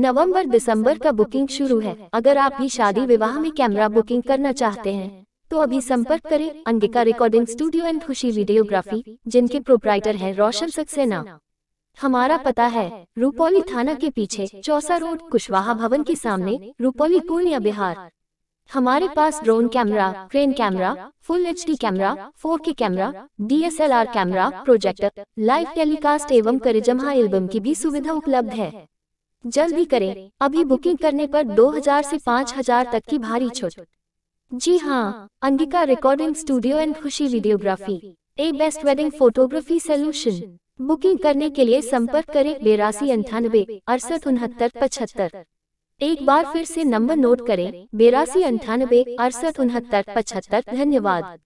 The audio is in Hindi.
नवंबर दिसंबर का बुकिंग शुरू है अगर आप भी शादी विवाह में कैमरा बुकिंग करना चाहते हैं तो अभी संपर्क करें Angika recording studio and Khushi videography जिनके प्रोपराइटर हैं रोशन सक्सेना हमारा पता है रूपौली थाना के पीछे चौसा रोड कुशवाहा भवन के सामने रूपौली पूर्णिया बिहार हमारे पास drone camera crane camera full H camera four K camera DSLR camera projector live telecast एवं करिजमा एल्बम की भी सुविधा उपलब्ध है जल्दी करें अभी बुकिंग करने पर 2000 से 5000 तक की भारी छूट जी हाँ, हाँ Angika recording studio and Khushi videography a best wedding photography solution booking करने के लिए संपर्क करें बेरासी अंठानबे अड़सठ उनहत्तर पचहत्तर एक बार फिर से नंबर नोट करें बेरासी अंठानबे अड़सठ उनहत्तर पचहत्तर धन्यवाद